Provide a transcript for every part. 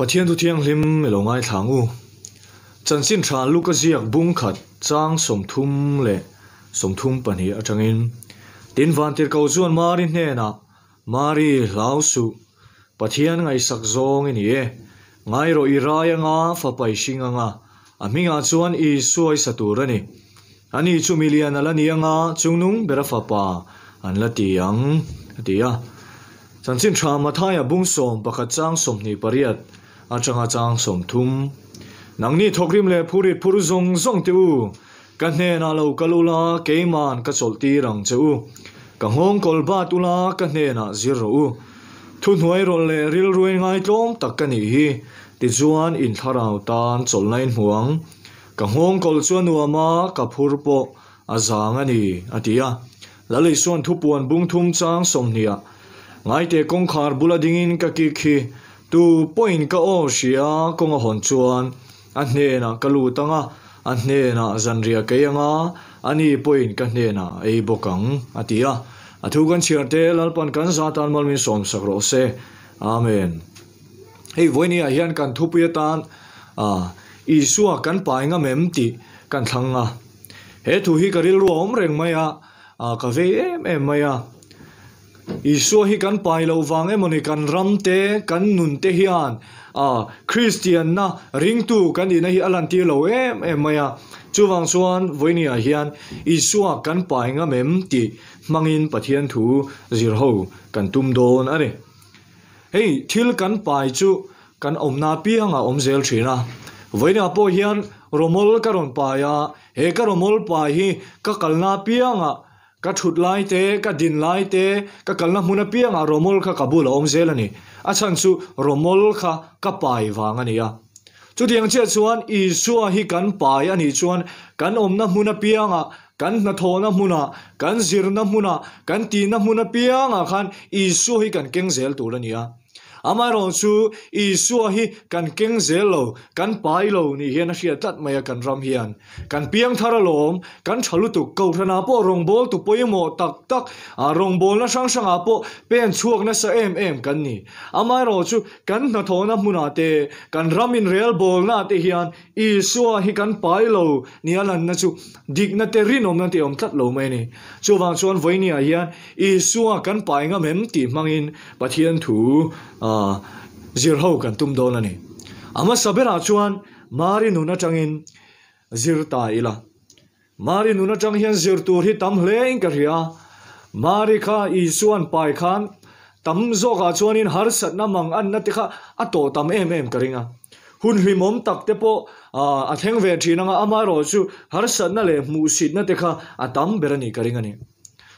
pathian tu thiang hlim melo ngai thlangu chan sin thra luka ziak bung khat chang som thum le som thum pani atangin tin van tir ko chuan mari hne na mari lau su pathian ngai sak zong ni e ngai ro ya nga fa pai singa nga a mi nga chuan i suai satur ani ani chu milian ala ni anga chungnung bera fa pa an la ti ang ti ya chan sin thaya bung som pakha chang som ni pariat achanga chang som thum nang ni thokrim le phuri phuru zong zong te u ka hne na lo ka lo la ke man ka chol ti rang che u ka hong kol ba tu la ka hne na zir ro u thu noi ro le ril ruai ngai tom tak hi ti chuan in tharau tan chol nai huang ka hong kol chuan nu ama ka phur po a zang ani atia la le tu point ka o sia ko nga hon chuan an hne na ka lu tanga an hne na zan ria ke anga ani point ka hne na ei bokang atia athu kan chiar te lalpan kan zatan malmin som sakro se amen hei voini a hian kan thupia tan a isua kan pai nga mem ti kan thlanga he thu hi karil ruom reng maya a ka ve em em maya Isua hi kan pai lo wang emoni kan ram te kan nun te hian à Christian na ring tu kan ina hi alan ti lo em em maya chuwang chuan voinia hian Isua kan pai nga mem ti mangin pathian thu zir ho kan tum don ani hey thil kan pai chu kan zel pianga na thina voina po hian romol karon paya he ka romol pa hi ka kalna pianga ก็ถุดไล่เตก็ดินไล่เตกะกันมุนเปียงอารมลค่ะกับุลอมเซลนี่อาชันสุรมลค่ะกัปไปวางอันนี้จุดยังเชื่อชวนอสุอวฮิกันไปอันนี้ชวนกันอมนะมุนเปียงอ่ะกันนทโทนะมุนากันจิรนะมุนากันตีนะมุนเปียงอ่ะขันอิสุฮิกันเก่งเซลตัวนี่อ่ะอามาโรอนซูอีซัวฮีกันเก่งเซลโลกันไปโลนี่เฮียนเชียตัดมายากันรำเฮียนกันเพียงทาราลมกันชะลุตุเกาทนาปอรงบอลตุปอยมอตักตักอารงบอลนะช่างสังอาปอเป็นช่วกนะเสเอ็มเอ็มกันนี่อามาโรอนซูกันนัทโอนะมุนาเตกันรำอินเรียลบอลนะเตเฮียนอีซัวฮีกันไปโลนี่อะไรนะชูดิกนัเตรีนอมนันเตอมทัดโลไม่นี่ชัววางชวนไว้เนี่ยเฮียนอีซัวกันไปงามเหม็มตีมังอินปะเทียนถูอ่า जीर हौकन तुम दौलने सबर आचुआन मारी नुना चंगीन जीर ताइला मारी नुना चंगीन जीर तुर तम हलैं करिया मारी खा इचुआन पाई खान तम जो आचुआन इन हर सत्ना मंग अन्न तिखा अतो तम एम एम करी हूं हिमोम तकते पो अथे वे थ्री नमारोचु हर सत्ना ले मूसी निखा अतम बेरनी करी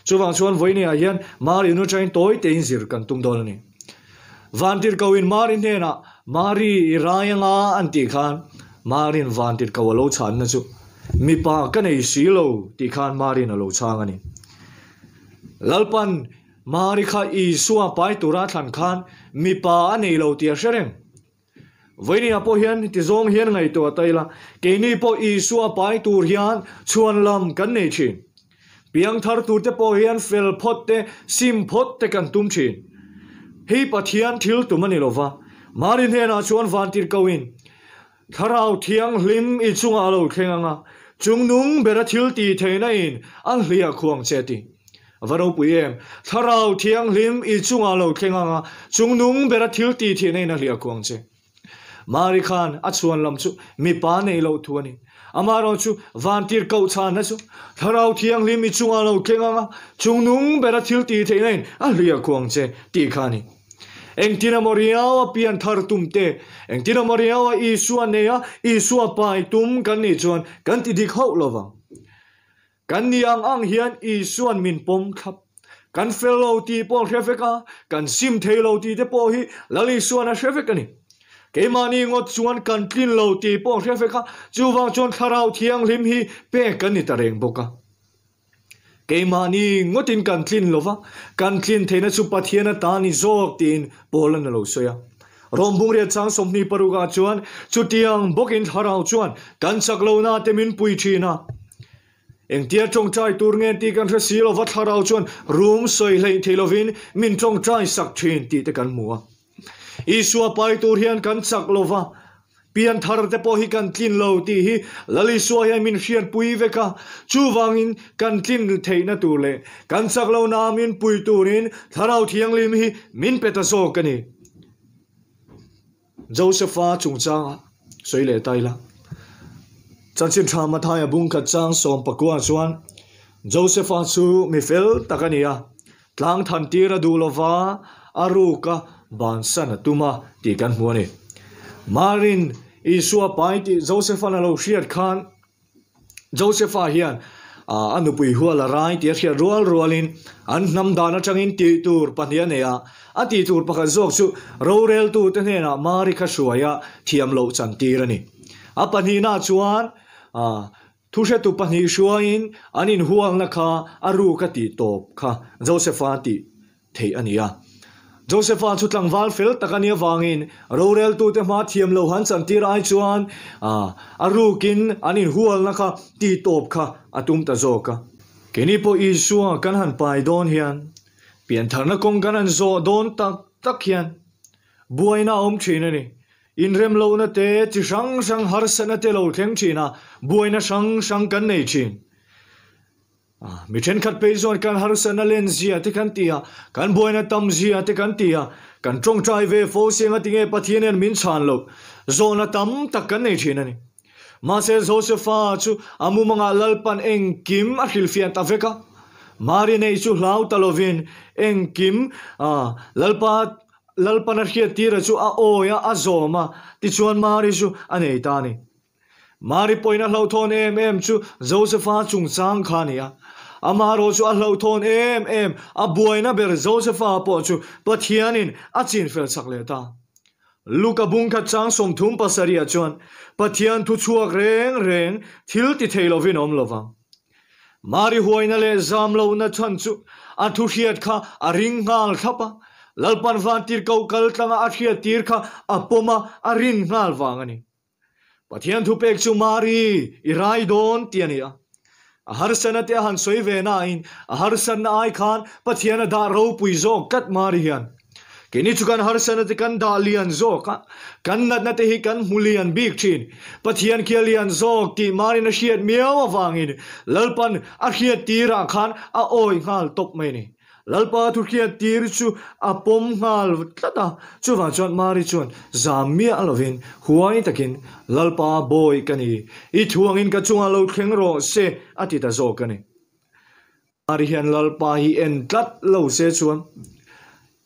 चुवा चुन वही हिन्न मार इन चाइन तोय तेन जीर कन तुम दौलनी vantir kawin marin hena mari rayanga anti khan marin vantir kawalo chan na chu mipa kanei silo ti khan marin alo changani lalpan mari kha i suwa pai tura than khan mipa anei lo tia shereng vaini apo hian ti zong hian ngai to taila keini po i suwa pai tur hian chuan lam kan nei chin piang thar tur te po hian fel phot te sim phot te kan tum chi hi patian til tumanilova marin he na chuan vantir kawin tharau thiang hlim i chunga lo thenganga chung nung bera thil ti theina in an hlia khuang cheti varo puyem tharau thiang hlim i chunga lo thenganga chung nung bera thil ti thiena in hlia khuang che mari khan a chuan lam chu mi pa nei lo thuani amaro chu vantir kau cha na chu tharau thiang hlim i chunga lo thenganga chung nung bera thil ti theina in a hlia khuang che ti khani เอ็งทีน่ามรียวเปียนทารตุ้มเตเอ็งทีน่ามรียวอิสุวันเนียอิสุวนไปตุ้มกันนี่ชวนกันติดเข้าลวงกันนี่อังอังเฮียนอิสุวันมินปมครับกันเฟลโลตีปอเชฟกากันซิมเทลโลตีเตปอฮีลลีสุวนอาเชฟกันนี่เกมานี่งดชวนกันกินเหล้าตีปอเชฟเฟกะจูวังชวนคาราวเทียงลิมฮีเป้กันนี่ตระเรงบุกะกมานี่งดินกันทลินลวะกันทลินเทนะสุปัทเนะตานิโจกตินบอลนั่นลูกสยรอมบุงเรียจังสมนีปรุกาจวนชุดีังบกินทาราจวนกันสักโลน่าเตมินปุยชีนาเอ็งเทียจงใจตูรเงินตีกันเสียลวัดทาราจวนรูมสวยเลยเทโลวินมินจงใจสักทเทนตีตะกันมัวอีสัวไปตูเรียนกันสักโลวะ pian thar te pawh hi kan tlin lo tih hi lali suai hi min hrian pui ve ka chu wangin kan tlin theihna tu le kan sak lo na min pui turin tharau thiang lim hi min peta zawk ka ni josepha chung changa soi le tai la chan chin tha ma thaya bung kha chang som pakwa chuan josepha chu mi fel takania tlang than tira du va lova aruka ban sana tuma ti kan hmuani Marin isua pai ti Joseph ana lo shiat khan Joseph a hian a ah, anu pui hual a rai ti a rual rualin an nam dana changin ti tur pania nea a tur pakha zok chu ro tu te nena mari kha shuaya thiam lo chan Apa ni pani na chuan tu se she tu pani shuain anin huang na kha aru ka ti Joseph a ti ania Joseph chu tlang wal fel takania wangin rorel tu te ma thiam lo han san tir ai chuan a arukin anin hual na kha ti top kha atum ta zo ka keni po i isua kan han pai don hian pian thar na kong kan an zo don tak tak hian buai na om thina ni in rem lo na te chi sang sang har sana te lo thleng thina buai na sang sang kan nei chin Ah, mi then khat pe zon kan har san len zia te kan tia kan boina tam zia te kan tia kan trong trai ve fo se nga tinge pathian en min chan lo zona tam tak kan nei thina ni ma se zo se fa chu amu manga lalpan eng kim a hil fian ta veka mari nei chu hlau talovin eng kim a lalpa lalpan a hia tira chu a o ya a zoma ti chuan mari chu anei ta ni mari poina lo ton em em chu josepha chung sang khania ama ro chu a lo ton em em a boina ber josepha po chu pathianin a chin fel sak le ta luka bung ka chang som thum pasaria chon pathian thu chuak reng reng thil ti thelo vin om lova mari huaina le zam lo na chan chu a thu hiat kha a ring ngal thapa lalpan van tir kau kal tanga a hiat tir kha a poma a ring ngal wangani pathian thu pek chu mari irai don tiania ahar sana te han soi ve na in ahar san ai khan pathian da ro pui zo kat mari hian kini chu kan har sana te kan da lian zo ka kan nat na te hi kan mulian big chin pathian kelian zo ti mari na shiat miawa wangin lalpan a hiat tira khan a oi ngal top mai ni lalpa turkia tir chu apom ngal tlata chu wa chon mari chon zamia alovin huai takin lalpa boy kani i thuang in ka chunga lo thleng ro se atita zo kani ari hian lalpa hi en tlat lo se chuan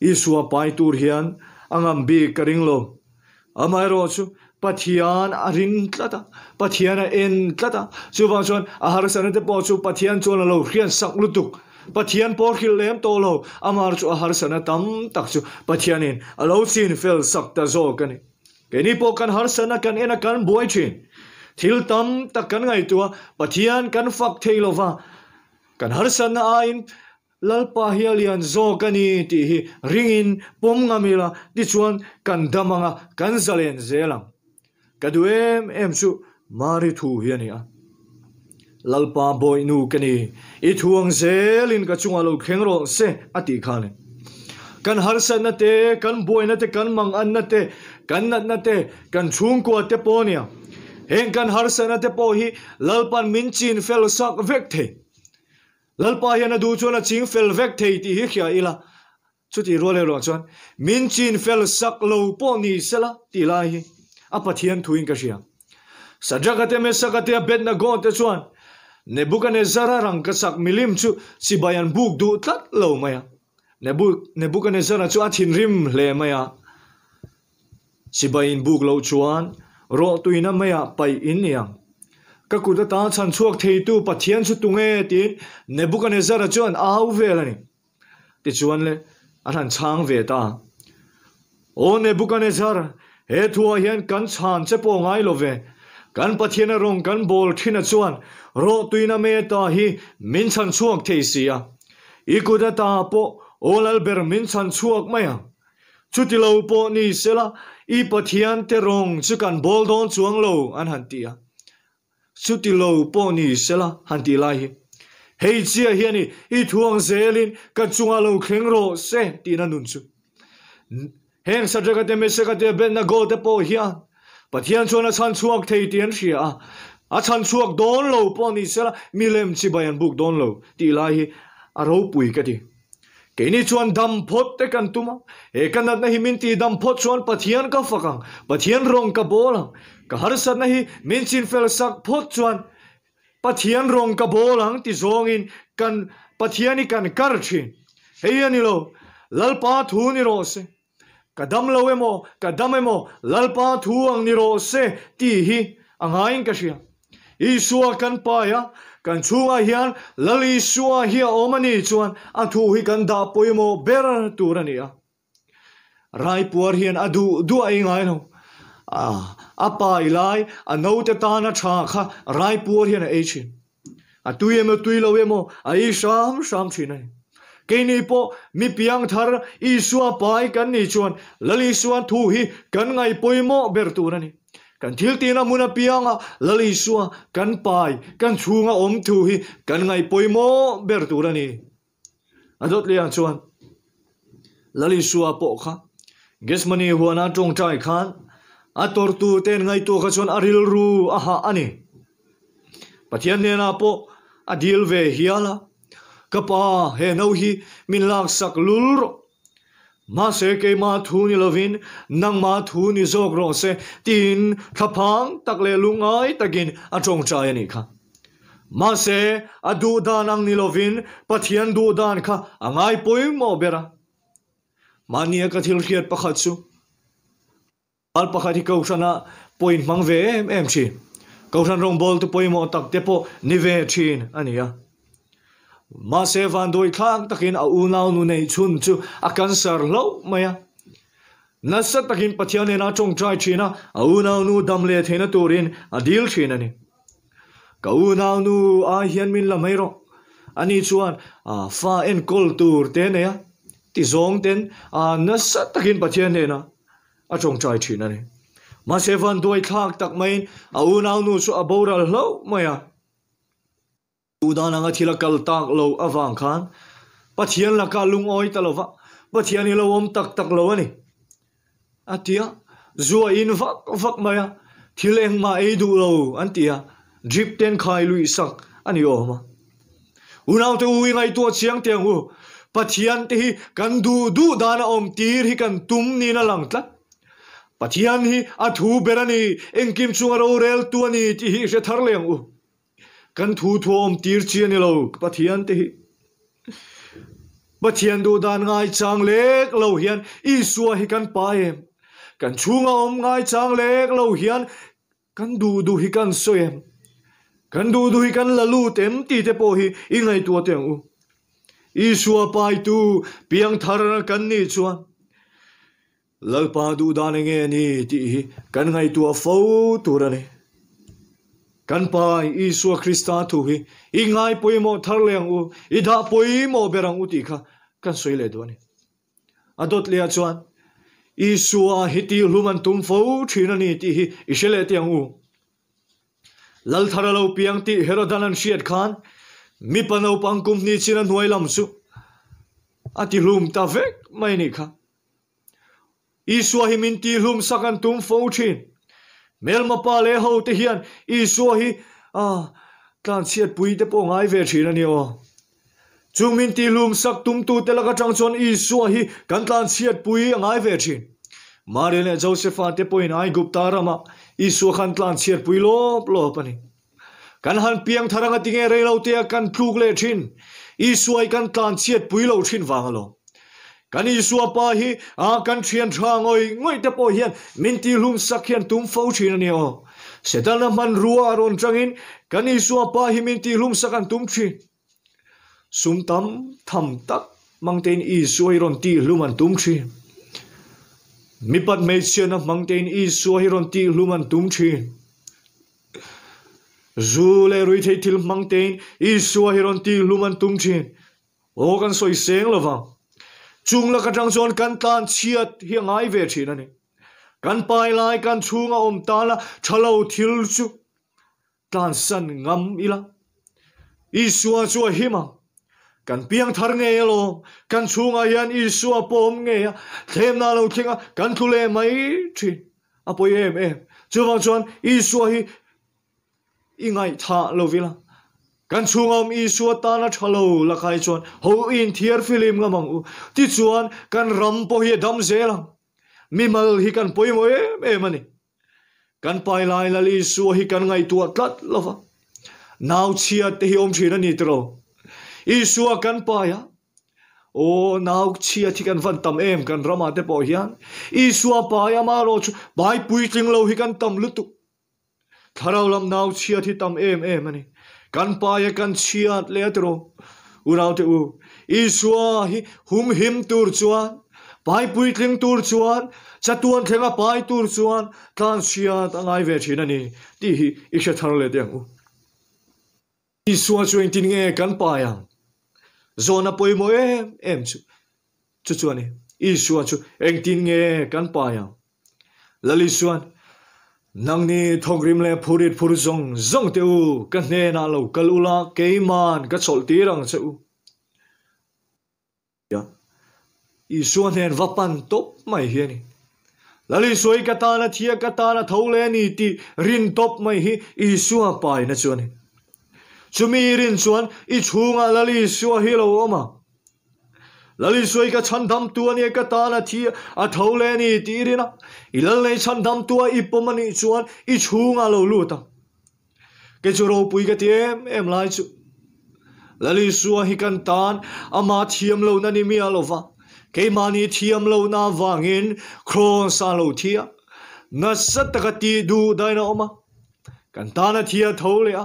i suwa pai tur hian angam bi karing lo amai ro chu pathian arin tlata pathian en tlata chu wa chon ahar sanate po chu pathian chon lo khian sak lutuk pathian por khil lem to lo amar chu har sana tam tak chu pathianin alo chin fel sak ta zo kani keni po kan har sana kan ena kan buai chin thil tam tak kan ngai tua pathian kan fak theilova kan har sana ain lalpa hialian zo kani ti hi ringin pom ngamila ti chuan kan damanga kan zalen zelam kaduem em chu mari thu hiania lalpa boy nu kani i thuang zelin ka chunga lo khengro se ati khale kan harsan na te kan boy na te kan mang an na te kan nat na te kan chung ko te ponia hen kan harsan na te po hi lalpan min chin fel sak vek the lalpa hian du chu na ching fel vek the ti hi khia ila chu ti role ro chuan min chin fel sak lo po ni sela ti lai hi apathian thuin ka sia sajagate me sakate bet na gon te chuan Nebuchadnezzar rằng cái sắc milim chu si bayan buk du tlat lo maya Nebu Nebuchadnezzar chu athin rim mày à? si bayan buk lo chuan ro mày à? pai in yang ka kuda ta chan chuak thei tu pathian chu tunge ti Nebuchadnezzar chuan au vel ani ti chuan le an han chang ve ta o Nebuchadnezzar he thua hian kan chan che po ngai lo ve kan pathian rong kan bol thina chuan ro tuina me ta hi min chan chuak thei sia ikuda ta po olal ber min chan chuak maya chuti lo po ni sela i pathian te rong chu kan bol don chuang lo an han tia chuti lo po ni sela han ti lai hi hei chia hian ni i thuang zelin ka chunga lo khleng ro se tina nun chu heng sa jaga te me se ka te ben na go te po hian but yan chuan a chan chuak thei tian thri a a chan chuak don lo pawh ni sela milem chi bayan buk don lo ti lai hi a ro pui ka ti ke ni chuan dam phot te kan tuma e kanat na hi min ti dam phot chuan pathian ka fakang pathian rong ka bol ka har sat na hi min chin fel sak phot chuan pathian rong ka bol ang ti zong in kan pathiani kan kar thi he ani lo lalpa thu ni ro se kadam lo emo kadam emo lalpa thu ang niro se ti hi angain ka siya isua kan pa ya kan chunga hian lali sua hi omani chuan an thu hi kan da poimo ber turania rai puar hian adu du ai ngai no a apa ilai a no te ta na cha kha rai puar hian a echin a tuemo tuilo emo a i sham sham chinai kini po mi piang thar i sua pai kan ni chuan lali suan thu hi kan ngai poimo ber tu rani kan thil ti na muna piang a lali sua kan pai kan chunga om thu hi kan ngai poimo ber tu rani adot le ang chuan lali sua po kha gesmani huana tong tai khan a tortu ten ngai tu kha chuan aril ru aha ani pathian ne na po adil ve hiala kapa henau hi minlak sak lulro mase ke ma thu ni lovin nang ma thu ni zogro se tin thapang takle lungai tagin atong chaya ni kha mase adu dan ang ni lovin pathian du dan kha angai poi mo bera mania ka thil khiat pakhat chu al pakhat hi kausana point mangve em em chi kausan rong bol tu poi mo tak te po ni ve chin ania ma se van doi thang takin a u nau nu nei chun chu a cancer lo maya na sat takin pathian na chong trai china a u nau nu dam le thena turin a dil china ni ka u nau nu a hian min lamai ro ani chuan a fa en kol tur te ne ya ti zong ten a na sat takin pathian na a chong trai china ni ma se van doi thang tak mai a u nau nu chu a boral lo maya À, tu da na nga thila kal tak lo awang khan pathian la ka lung oi ta lova pathian ni lo om tak tak lo ani atia zua in vak vak thi thileng ma e du lo antia drip ten khai lui sak ani o ma unau te u ngai tu chiang teng u pathian te hi kan du du da om tir hi kan tum ni na lang tla pathian hi athu berani engkim chungaro rel tu ani ti hi se thar leng u กันทูทัวมตีร์เชียนี่เราปะเทียนตีปะเทียนดูดานง่ายจางเล็กเราเฮียนอีสัวให้กันไปกันชูงอมง่ายจางเล็กเราเฮียนกันดูดูให้กันสวยกันดูดูให้กันละลูเต็มตีเตโอฮีอีไงตัวเต็งอูอีสัวไปตูเพียงทารนกันนี่ชัวลลปาดูดานเงี้ยนี่ตีกันไงตัวฟูตัวนี่กันไปอีสัวคริสตาทูหีอีง่ายปุยโมทาร์เลียงอูอีดาปุยโมเบรังอุติค่ะกันสวยเลยด้วยนี่อดอตเลียจวนอีสัวฮิติลุมันตุมฟูทีนันนี่ที่อิเชเลตียงอูลัลทาร์เลวเปียงที่เฮโรดานันเชียดขานมีปนเอาปังคุมนี่ชินันหวยลำสุอาทิลุมตาเวกไม่นี่ค่ะอีสัวฮิมินตีลุมสักันตุมฟูทีน mel ma pa le ho te hian i so hi a tlan chiat pui te po ngai ve thina ni o chung ti lum sak tum tu te la ka chang chon i so hi kan tlan chiat pui ngai ve thin mare le joseph te po in ai gupta rama i so khan tlan chiat pui lo lo pani kan han piang tharanga tinge re lo te kan thuk le thin i suai kan tlan chiat pui lo thin wang lo kan i suwa pa hi a kan thian tha ngoi ngoi te po hian min ti lung sak hian tum fo thin ani o setal na man ruwa ron changin kan i suwa pa hi min ti lung sak an tum thin sum tam tham tak mang tên i suai ron ti lum an tum thin mi pat mei chen na mang tên i suai ron ti lum an tum thin zu le rui thei til mang tên i suai ron ti lum an tum thin o kan soi seng lo vang จุงละกระจังจวนกันตานเชียดเฮียงไอเวทีนั่นเองกันไปลายกันชูงอมตาละชะเลาทิลชุตานสันงำอีละอีสัวจัวหิมังกันเพียงทารเงยโลกันชูงอายันอีสัวปอมเงยเทมนาโลทชงกันทุเลไม่ทีอปอยเอ็มเอ็มจวัจวนอีสัวหิอีไงท่าโลวิละ kan chung om i suat ta na thalo la khai chuan ho in thier film nga mang u ti chuan kan ram po hi dam zela mi mal hi kan poi mo em em ani kan pai lai la li su hi kan ngai tu atlat lova nau chia te hi om thina ni tro i su kan pa ya o nau chia thi kan van tam em kan rama te po hian i su pa ya ma ro chu bai pui tling lo hi kan tam lutu tharau lam nau chia thi tam em em ani kan paya kan chiat le atro urau te u iswa hi hum him tur chuan pai pui tling tur chuan chatuan thenga pai tur chuan tlan chiat angai ve thina ni ti hi i sha thar le te u iswa chuan tin nge kan paya zona poi mo em em chu chu chuan chuani iswa chu eng tin nge kan paya lali chuan nangni thongrim le phurit phurzong zong teu ka hne na lo kalula keiman ka chol ti rang cheu ya i suan hen vapan top mai hiani lali soi katana thia katana thole ni ti rin top mai hi i suan pai na chuan chumi rin chuan i chunga lali suan hi lo ma lali suai ka chan tham tua ni ka ta na thi a thau le ni ti ri na i lal nei chan tham tua i po mani chuan i chu à, lo lu ta ke chu ro pui ka ti em em lai chu lali suai hi kan tan ama thiam lo na ni mi alova ke mani thiam lâu na wangin khron sa lo thia na sat ta ka ti du dai na oma kan ta na à thâu lên. a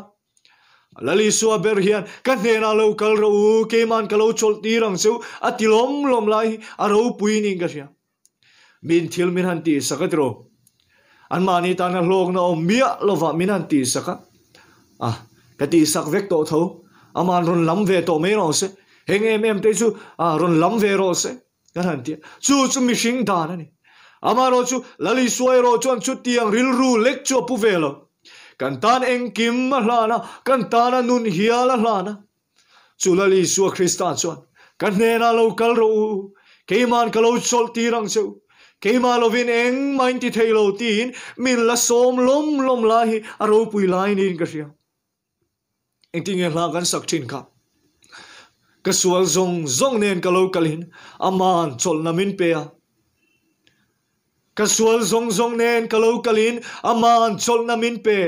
lali sua ber hiền cái hne na lo kal ro u ke man kalo chol ti rằng seu a ti lom lom lại à rồi pui nín cái ria min thil min han ti sakat ro an ma ni ta na hlok na om mia lova min han ti saka à cái ti sak vek to tho aman run lam ve to me ro se heng em em te chu a ron lam ve ro se kan han ti chu chu mi shing da na ni amaro chu lali suai ro chon chu tiang ril ru lek chu pu ve lo kan tan eng kim a na kan tan a nun hial a hlana chula li su kristan chuan kan hne na lo kal ro keiman ka lo chol ti rang cheu keima lovin eng main ti thei lo tin min la som lom lom lai hi a ro pui lai ni ka anh eng ting e hla kan sak thin ka ka sual zong zong nè nen ka lo kalin aman chốt na min pe a ka sual zong zong nen ka lo kalin aman chol na min pe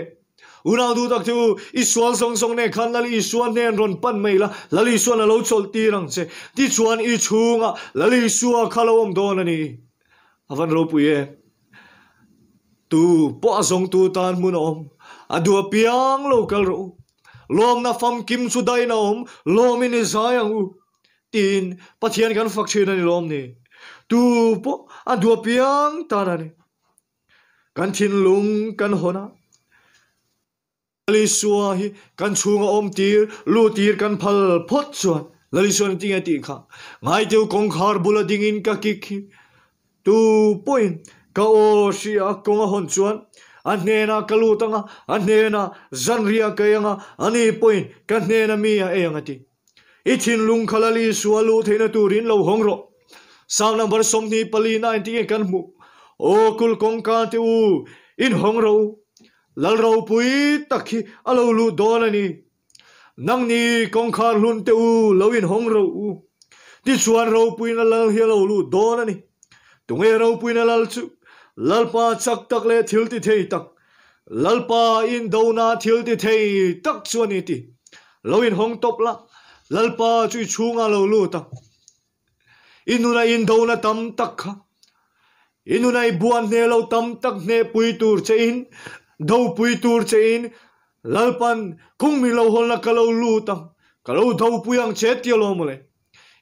อุณาดูตักทูอิสวนสงสงเนคันลลีอิสวนเนรอนปันไม่ละลลีอิสวนเราชลตีรังเชติชวนอิชูงะลลีอิสวนคาลวมโดนนี่อวันรูปุเอตูปะสงตูตานมุนอมอดัวเปียงโลกลรูลอมนาฟัมกิมสุดายนอมลอมินิซายังอูตีนปะเทียนกันฟักเชนันลอมนี่ตูปะอดัวเปียงตานันกันทินลุงกันหัวนาลลิสววฮีกันชูงอมตีร์ลูตีร์กันพัลพดสวนลลิสวนี่ติไงติข้าไงเจ้ากงคารบุลดิงอินกักกิกตูปุ่ยก็โอชิอากงอหอนสวนอันเนน่ากลูตังอันเนน่าจันเรียกยังอันนี้ปุ่ยกันเนน่ามีเอียงตีอีทินลุงคาลลิสววลูเทนตูรินเรวหงรอสาวนับรสมนีปลีน่าติงตกันมุโอคุลกงคาติอูอินหงรอลเราปุยตะคี้อเาลูดอนนี่นังนี่กองคารลุนเตูเราอินหงเราที่ชวนเราปุยนั่นเราเฮราลูดอนนี่ตรงเอเราปุยนั่นเราชุลลปาจักตักเลทิลติเทตักลลปาอินดาวนาทิลติเทตักชวนนี่ที่เราอินหงตบละลลปาจุยชูงาเราลูตักอินนุนาอินดาวนาตัมตักค่ะอินนุนาบัวเนเราตัมตักเนปุยตูร์เชอิน dâu pui tur chain lalpan kung mi lo hol na kalau lu tam kalau dâu pui ang che ti lo mole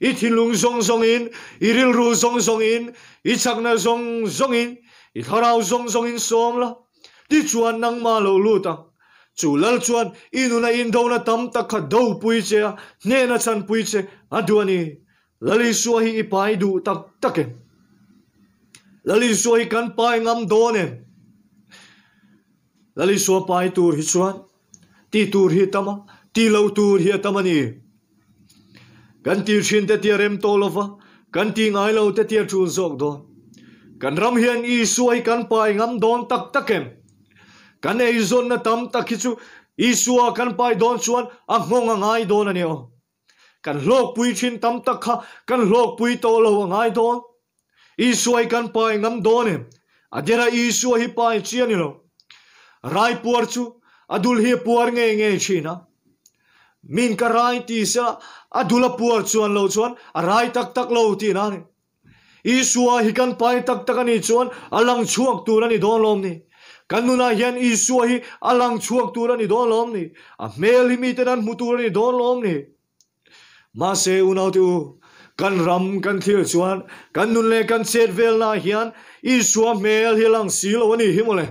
i thilung zong zong in i ril ru zong zong in ít chak na zong zong in ít i tharau zong zong in som la đi chuan năng ma lo lu tam chu lal chuan inu na in na tâm ta kha do pui che ne na chan pui che aduani lali suahi ipai du tak taken lali suahi kan pai ngam donen lali so pai tur hi chuan ti tur hi tama ti lo tur hi tama ni kan ti thin te tia rem tolova kan ti ngai lo te tia chul zok do kan ram hian i suai kan pai ngam don tak takem kan ei zon na tam tak hi chu i suwa kan pai don chuan a ngong ngai don ani o kan lok pui thin tam tak kha kan lok pui to lo ngai don i suai kan pai ngam don ne adera i suai hi pai chianilo lo rai puar chu adul hi puar nge nge na, min ka rai ti sa adula puar an lo chuan a rai tak tak lo ti na ni isua hi kan pai tak tak ani chuan alang chuak tur ani don lom ni kan nuna hian isua hi alang chuak tur ani don lom ni a mel hi mi te nan mutur ani don lom ni ma se unau ti u kan ram kan thil chuan kan nun le kan set vel na hian isua mel hi lang silo ani himole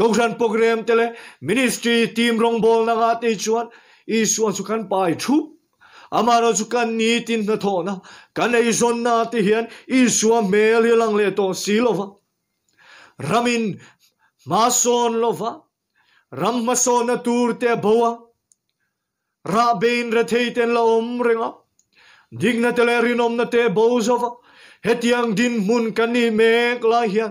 กูฉันโปรแกรมเตเลมินิสทรีทีมรองบอลนักอาติชวนอีส่วนสุขันไปทุบอามาเรสุขันนี่ตินนัทโอนะกันไอซ่วนนาติเฮียนอีส่วนเมลี่ลังเลตัวสีโลวะรามินมาส่นโลวะรามมาส่นนัตูร์เตะบัวราเบนระเทียนลาอมเรงอ่ะดิกนัตเลรินอมนัตเตะบัวซะวะเฮตยังดินมุนกันนี่เมกลาเฮีย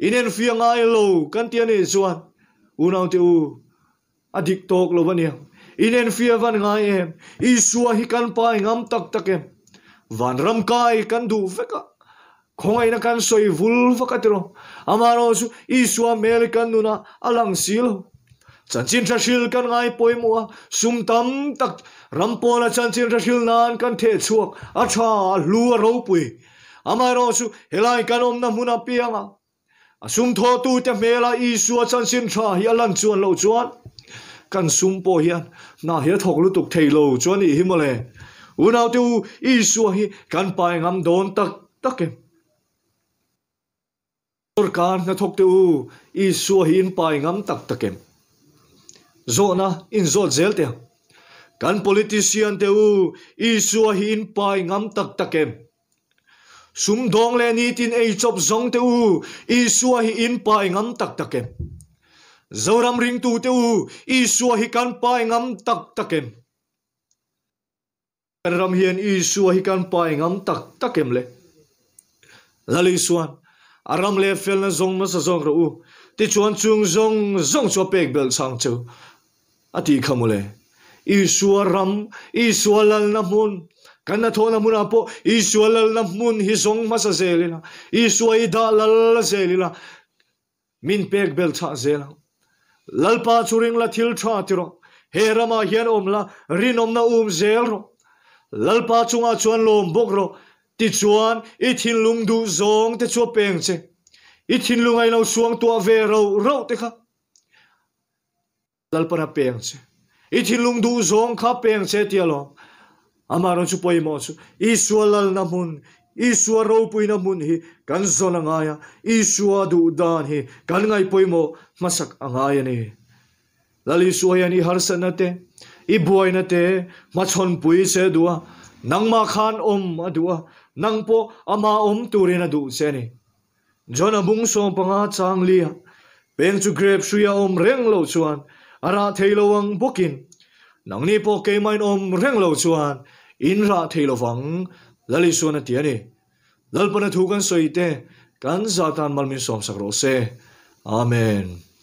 inen fiang ai lo kan tian e zuan unau te u adik tok lo bania inen fia van ngai em i suwa hi kan pai ngam tak tak em van ram kai kan du veka ai na kan soi vul vaka tiro amaro su i suwa mel kan nuna alang silo chanchin thashil kan ngai poi mua sum tam tak rampo na chanchin thashil nan kan the chuak acha lu ro pui amaro su helai kan om na huna pianga a sum tho tu te la i suwa chan sin tha hi alan chuan lo chuan kan sum po hian na hi thok lu tuk thei lo chuan i himale unau tu i suwa hi kan pai ngam don tak tak em kan na thok tu i suwa hi in pai ngam tak tak em na, in zol zel te kan politician te u i suwa hi in pai ngam tak tak em sum dong le ni tin ei chop zong te u i suwa hi in pai ngam tak takem zoram ring tu te u i suwa hi kan pai ngam tak takem ram hian i suwa hi kan pai ngam tak takem le lali suan aram le fel na zong na sa zong ro u ti chuan chung zong zong cho pek bel sang chu ati khamule i suwa ram i suwa lal na mun กันทวนมุนาปอิสวลลนมุนฮิซงมาซาเซลิลาอิสวอิดาลลเซลิลามินเปกเบลทาเซลาลลปาชูริงลาทิลทาติโรเฮรามาเฮนอมลา รินอมนาอุมเซลโรลลปาชุงอาชวนลมบกโรติชวนอิทินลุงดูซงติชัวเปงเซอิทินลุงไอเราสวงตัวเวรเราเราตคะลลปาเปงเซอิทินลุงดูซงข้าเปงเซเตียลอ Amaran su poimosu, isualal namun, isua ropoy namun hi, kanso na ngaya, isua duudan hi, kanngay poimo, masak angaya ni. Eh. Lali suayan iharsan nate, ibuhay nate, matson puy se dua, nang makan om adua, nang po ama om turin na se ni. Diyan abung so ang pangatsang liya, peng grep suya om reng lo suan, ara ang bukin, nang nipo kay main om reng lo suan, insa telo fang lali suona tiene lalpana thukan soite kan satan malmi som sakrose amen